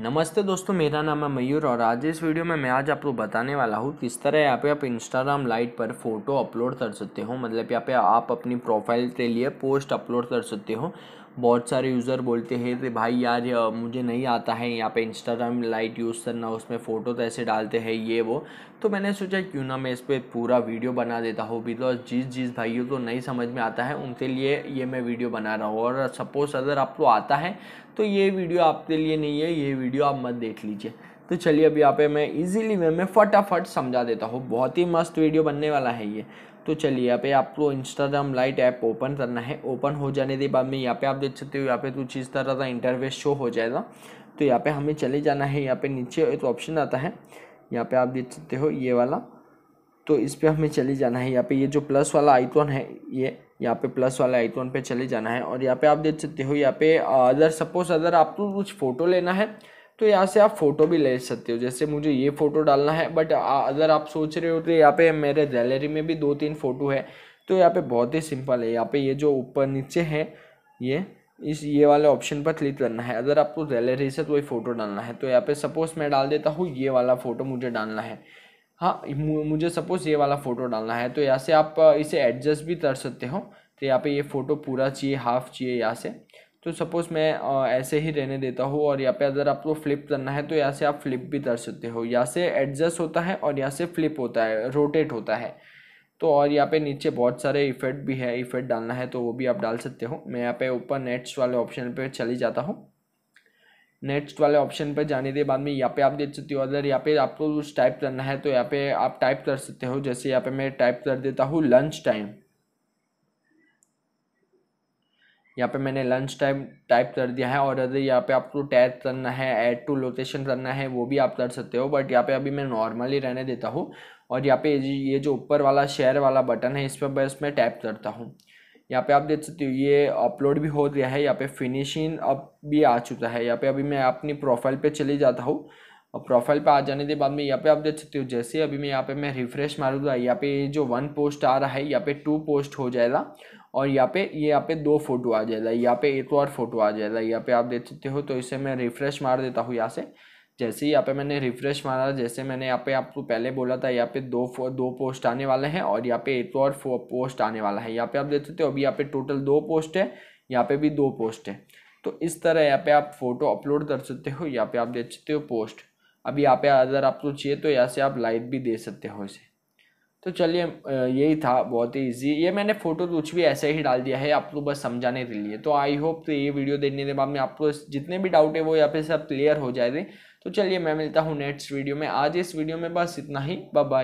नमस्ते दोस्तों मेरा नाम है मयूर और आज इस वीडियो में मैं आज आपको बताने वाला हूँ किस तरह यहाँ पे आप इंस्टाग्राम लाइट पर फ़ोटो अपलोड कर सकते हो मतलब यहाँ पे आप अपनी प्रोफाइल के लिए पोस्ट अपलोड कर सकते हो बहुत सारे यूज़र बोलते हैं कि भाई यार मुझे नहीं आता है यहाँ पे इंस्टाग्राम लाइट यूज़ करना उसमें फ़ोटो तो ऐसे डालते हैं ये वो तो मैंने सोचा क्यों ना मैं इस पर पूरा वीडियो बना देता हूँ बिकॉज जिस जिस भाइयों को तो नहीं समझ में आता है उनके लिए ये मैं वीडियो बना रहा हूँ और सपोज़ अगर आपको आता है तो ये वीडियो आपके लिए नहीं है ये वीडियो आप मत देख लीजिए तो चलिए अब यहाँ पे मैं इजीली वे में फटाफट समझा देता हूँ बहुत ही मस्त वीडियो बनने वाला है ये तो चलिए यहाँ पे आपको इंस्टाग्राम लाइट ऐप ओपन करना है ओपन हो जाने के बाद में यहाँ पे आप देख सकते हो यहाँ पे कुछ इस तरह का इंटरवेस शो हो जाएगा तो यहाँ पे हमें चले जाना है यहाँ पे नीचे एक ऑप्शन आता है यहाँ पे आप देख सकते हो ये वाला तो इस पर हमें चले जाना है यहाँ पे ये जो प्लस वाला आईकॉन है ये यहाँ पे प्लस वाला आईकॉन पे चले जाना है और यहाँ पे आप देख सकते हो यहाँ पे अदर सपोज अदर आपको कुछ फ़ोटो लेना है तो यहाँ से आप फ़ोटो भी ले सकते हो जैसे मुझे ये फ़ोटो डालना है बट अगर आप सोच रहे हो तो यहाँ पे मेरे गैलरी में भी दो तीन फ़ोटो है तो यहाँ पे बहुत ही सिंपल है यहाँ पे ये जो ऊपर नीचे है ये इस ये वाले ऑप्शन पर क्लिक करना है अगर आपको गैलरी से कोई फ़ोटो डालना है तो यहाँ पे सपोज़ मैं डाल देता हूँ ये वाला फ़ोटो मुझे डालना है हाँ मुझे सपोज़ ये वाला फ़ोटो डालना है तो यहाँ से आप इसे एडजस्ट भी कर सकते हो तो यहाँ पे ये फ़ोटो पूरा चाहिए हाफ चाहिए यहाँ से तो सपोज़ मैं ऐसे ही रहने देता हूँ और यहाँ पे अगर आपको फ्लिप करना है तो यहाँ से आप फ्लिप भी कर सकते हो यहाँ से एडजस्ट होता है और यहाँ से फ्लिप होता है रोटेट होता है तो और यहाँ पे नीचे बहुत सारे इफेक्ट भी है इफेक्ट डालना है तो वो भी आप डाल सकते हो मैं यहाँ पे ऊपर नेट्स वाले ऑप्शन पर चली जाता हूँ नेट्स वाले ऑप्शन पर जाने के बाद में यहाँ पे आप देख सकते हो अगर यहाँ पे आपको कुछ टाइप करना है तो यहाँ पे आप टाइप कर सकते हो जैसे यहाँ पे मैं टाइप कर देता हूँ लंच टाइम यहाँ पे मैंने लंच टाइम टाइप कर दिया है और अगर यहाँ पे आपको टैप करना है ऐड टू लोकेशन करना है वो भी आप कर सकते हो बट यहाँ पे अभी मैं नॉर्मली रहने देता हूँ और यहाँ पे ये जो ऊपर वाला शेयर वाला बटन है इस पर बस मैं टैप करता हूँ यहाँ पे आप देख सकते हो ये अपलोड भी हो गया है यहाँ पे फिनिशिंग अब भी आ चुका है यहाँ पे अभी मैं अपनी प्रोफाइल पे चले जाता हूँ और प्रोफाइल पे आ जाने के बाद में यहाँ पे आप देख सकते हो जैसे अभी मैं यहाँ पे मैं रिफ्रेश मारूंगा यहाँ पे जो वन पोस्ट आ रहा है यहाँ पे टू पोस्ट हो जाएगा और यहाँ पे ये यहाँ पे दो फोटो आ जाएगा यहाँ पे एक और फोटो आ जाएगा यहाँ पे आप देख सकते हो तो इसे मैं रिफ्रेश मार देता हूँ यहाँ से जैसे ही यहाँ पे मैंने रिफ्रेश मारा जैसे मैंने यहाँ पे आपको पहले बोला था यहाँ पे दो दो पोस्ट आने वाले हैं और यहाँ पे एक और पोस्ट आने वाला है यहाँ पे आप देख सकते हो अभी यहाँ पे टोटल दो पोस्ट है यहाँ पे भी दो पोस्ट है तो इस तरह यहाँ पे आप फोटो अपलोड कर सकते हो यहाँ पे आप देख सकते हो पोस्ट अभी यहाँ पे अगर आपको चाहिए तो यहाँ से आप लाइव भी दे सकते हो इसे तो चलिए यही था बहुत ही ईजी ये मैंने फ़ोटो कुछ भी ऐसे ही डाल दिया है आप लोग बस समझाने के लिए तो आई होप तो ये वीडियो देखने के बाद में आप लोग जितने भी डाउट है वो यहाँ पे सब क्लियर हो जाए तो चलिए मैं मिलता हूँ नेक्स्ट वीडियो में आज इस वीडियो में बस इतना ही बाय